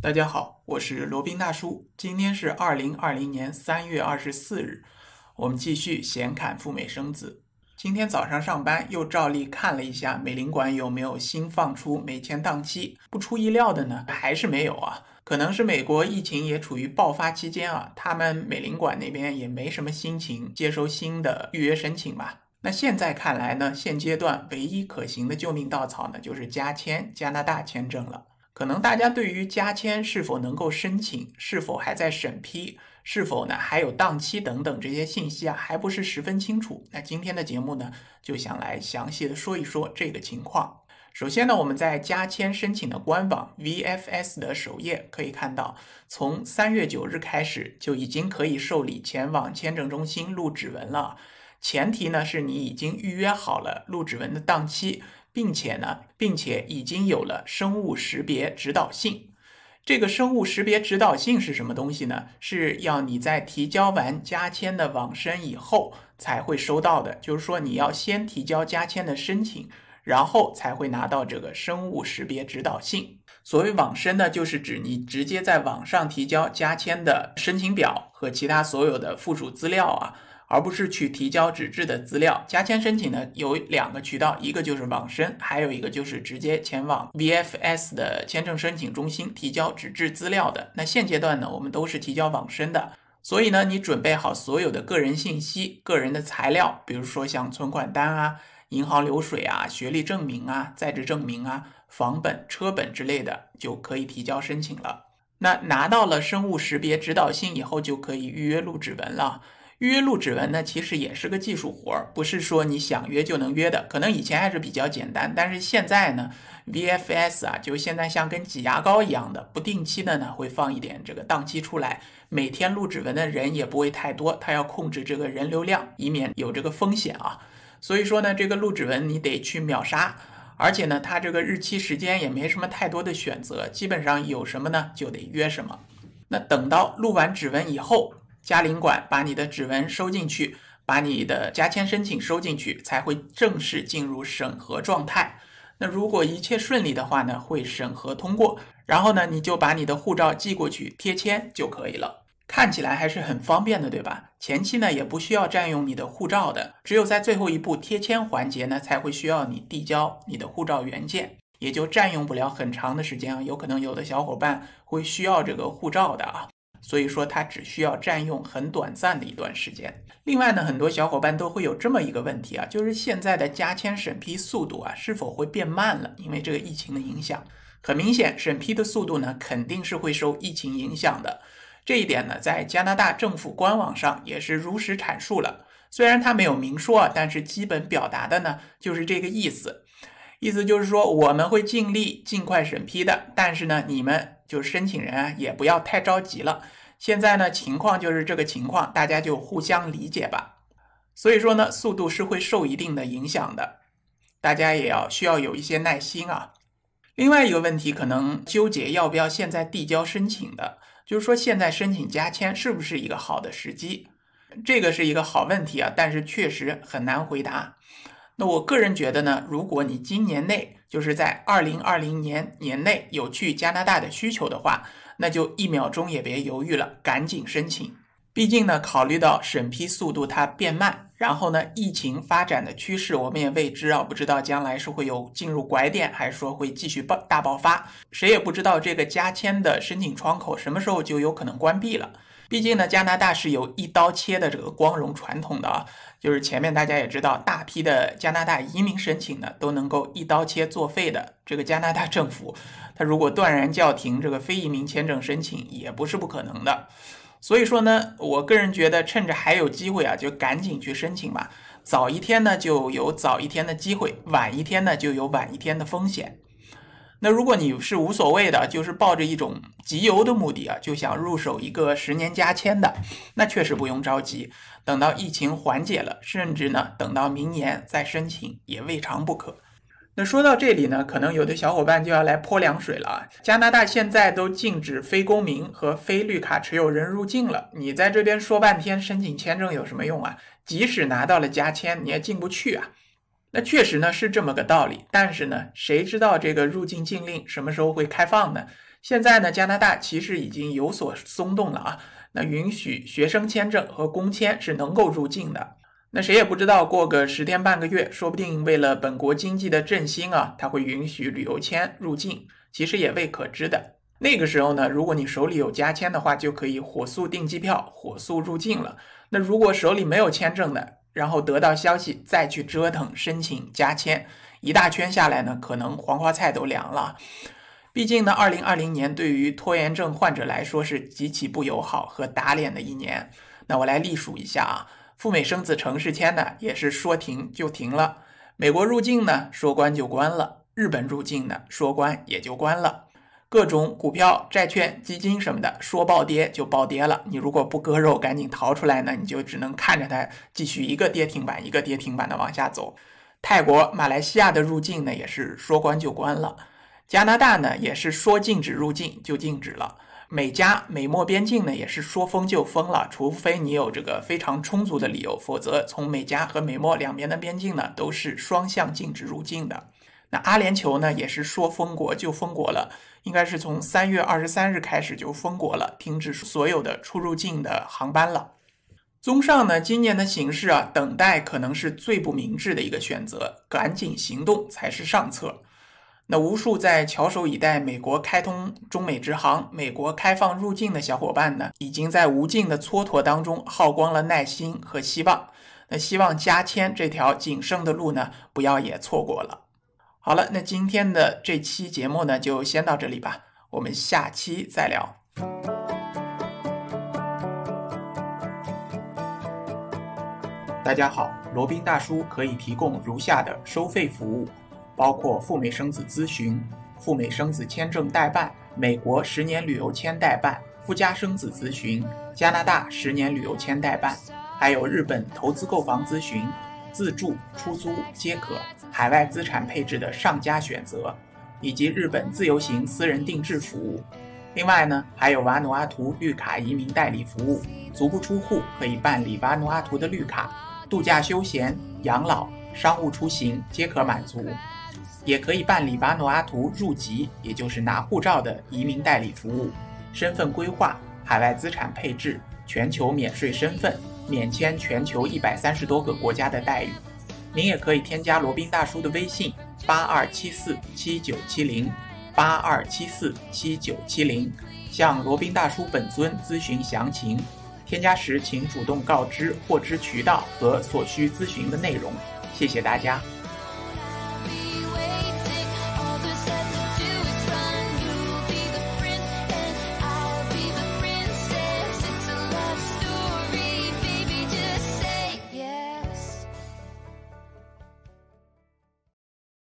大家好，我是罗宾大叔。今天是二零二零年三月二十四日，我们继续闲侃赴美生子。今天早上上班又照例看了一下美领馆有没有新放出美签档期，不出意料的呢，还是没有啊？可能是美国疫情也处于爆发期间啊，他们美领馆那边也没什么心情接收新的预约申请吧。那现在看来呢，现阶段唯一可行的救命稻草呢，就是加签加拿大签证了。可能大家对于加签是否能够申请、是否还在审批、是否呢还有档期等等这些信息啊，还不是十分清楚。那今天的节目呢，就想来详细的说一说这个情况。首先呢，我们在加签申请的官网 VFS 的首页可以看到，从三月九日开始就已经可以受理前往签证中心录指纹了，前提呢是你已经预约好了录指纹的档期。并且呢，并且已经有了生物识别指导性。这个生物识别指导性是什么东西呢？是要你在提交完加签的网申以后才会收到的。就是说，你要先提交加签的申请，然后才会拿到这个生物识别指导性。所谓网申呢，就是指你直接在网上提交加签的申请表和其他所有的附属资料啊。而不是去提交纸质的资料加签申请呢？有两个渠道，一个就是网申，还有一个就是直接前往 VFS 的签证申请中心提交纸质资料的。那现阶段呢，我们都是提交网申的。所以呢，你准备好所有的个人信息、个人的材料，比如说像存款单啊、银行流水啊、学历证明啊、在职证明啊、房本、车本之类的，就可以提交申请了。那拿到了生物识别指导信以后，就可以预约录指纹了。预约录指纹呢，其实也是个技术活儿，不是说你想约就能约的。可能以前还是比较简单，但是现在呢，VFS 啊，就现在像跟挤牙膏一样的，不定期的呢会放一点这个档期出来。每天录指纹的人也不会太多，他要控制这个人流量，以免有这个风险啊。所以说呢，这个录指纹你得去秒杀，而且呢，它这个日期时间也没什么太多的选择，基本上有什么呢就得约什么。那等到录完指纹以后。加领馆把你的指纹收进去，把你的加签申请收进去，才会正式进入审核状态。那如果一切顺利的话呢，会审核通过，然后呢，你就把你的护照寄过去贴签就可以了。看起来还是很方便的，对吧？前期呢也不需要占用你的护照的，只有在最后一步贴签环节呢，才会需要你递交你的护照原件，也就占用不了很长的时间啊。有可能有的小伙伴会需要这个护照的啊。所以说，它只需要占用很短暂的一段时间。另外呢，很多小伙伴都会有这么一个问题啊，就是现在的加签审批速度啊是否会变慢了？因为这个疫情的影响，很明显，审批的速度呢肯定是会受疫情影响的。这一点呢，在加拿大政府官网上也是如实阐述了，虽然他没有明说啊，但是基本表达的呢就是这个意思。意思就是说，我们会尽力尽快审批的，但是呢，你们就申请人啊，也不要太着急了。现在呢，情况就是这个情况，大家就互相理解吧。所以说呢，速度是会受一定的影响的，大家也要需要有一些耐心啊。另外一个问题，可能纠结要不要现在递交申请的，就是说现在申请加签是不是一个好的时机？这个是一个好问题啊，但是确实很难回答。那我个人觉得呢，如果你今年内就是在二零二零年年内有去加拿大的需求的话，那就一秒钟也别犹豫了，赶紧申请。毕竟呢，考虑到审批速度它变慢，然后呢，疫情发展的趋势我们也未知啊，不知道将来是会有进入拐点，还是说会继续爆大爆发，谁也不知道这个加签的申请窗口什么时候就有可能关闭了。毕竟呢，加拿大是有“一刀切”的这个光荣传统的，啊。就是前面大家也知道，大批的加拿大移民申请呢都能够“一刀切”作废的。这个加拿大政府，他如果断然叫停这个非移民签证申请，也不是不可能的。所以说呢，我个人觉得，趁着还有机会啊，就赶紧去申请吧。早一天呢就有早一天的机会，晚一天呢就有晚一天的风险。那如果你是无所谓的，就是抱着一种集邮的目的啊，就想入手一个十年加签的，那确实不用着急，等到疫情缓解了，甚至呢，等到明年再申请也未尝不可。那说到这里呢，可能有的小伙伴就要来泼凉水了啊，加拿大现在都禁止非公民和非绿卡持有人入境了，你在这边说半天申请签证有什么用啊？即使拿到了加签，你也进不去啊。那确实呢是这么个道理，但是呢，谁知道这个入境禁令什么时候会开放呢？现在呢，加拿大其实已经有所松动了啊，那允许学生签证和公签是能够入境的。那谁也不知道过个十天半个月，说不定为了本国经济的振兴啊，他会允许旅游签入境，其实也未可知的。那个时候呢，如果你手里有加签的话，就可以火速订机票，火速入境了。那如果手里没有签证的，然后得到消息再去折腾申请加签，一大圈下来呢，可能黄花菜都凉了。毕竟呢，二零二零年对于拖延症患者来说是极其不友好和打脸的一年。那我来例数一下啊，赴美生子城市签呢也是说停就停了，美国入境呢说关就关了，日本入境呢说关也就关了。各种股票、债券、基金什么的，说暴跌就暴跌了。你如果不割肉，赶紧逃出来呢，你就只能看着它继续一个跌停板一个跌停板的往下走。泰国、马来西亚的入境呢，也是说关就关了；加拿大呢，也是说禁止入境就禁止了。美加、美墨边境呢，也是说封就封了。除非你有这个非常充足的理由，否则从美加和美墨两边的边境呢，都是双向禁止入境的。那阿联酋呢，也是说封国就封国了，应该是从三月二十三日开始就封国了，停止所有的出入境的航班了。综上呢，今年的形势啊，等待可能是最不明智的一个选择，赶紧行动才是上策。那无数在翘首以待美国开通中美直航、美国开放入境的小伙伴呢，已经在无尽的蹉跎当中耗光了耐心和希望。那希望加签这条仅剩的路呢，不要也错过了。好了，那今天的这期节目呢，就先到这里吧，我们下期再聊。大家好，罗宾大叔可以提供如下的收费服务，包括赴美生子咨询、赴美生子签证代办、美国十年旅游签代办、附加生子咨询、加拿大十年旅游签代办，还有日本投资购房咨询，自住、出租皆可。海外资产配置的上佳选择，以及日本自由行私人定制服务。另外呢，还有瓦努阿图绿卡移民代理服务，足不出户可以办理瓦努阿图的绿卡，度假休闲、养老、商务出行皆可满足。也可以办理瓦努阿图入籍，也就是拿护照的移民代理服务，身份规划、海外资产配置、全球免税身份、免签全球一百三十多个国家的待遇。您也可以添加罗宾大叔的微信八二七四七九七零八二七四七九七零，向罗宾大叔本尊咨询详情。添加时请主动告知获知渠道和所需咨询的内容。谢谢大家。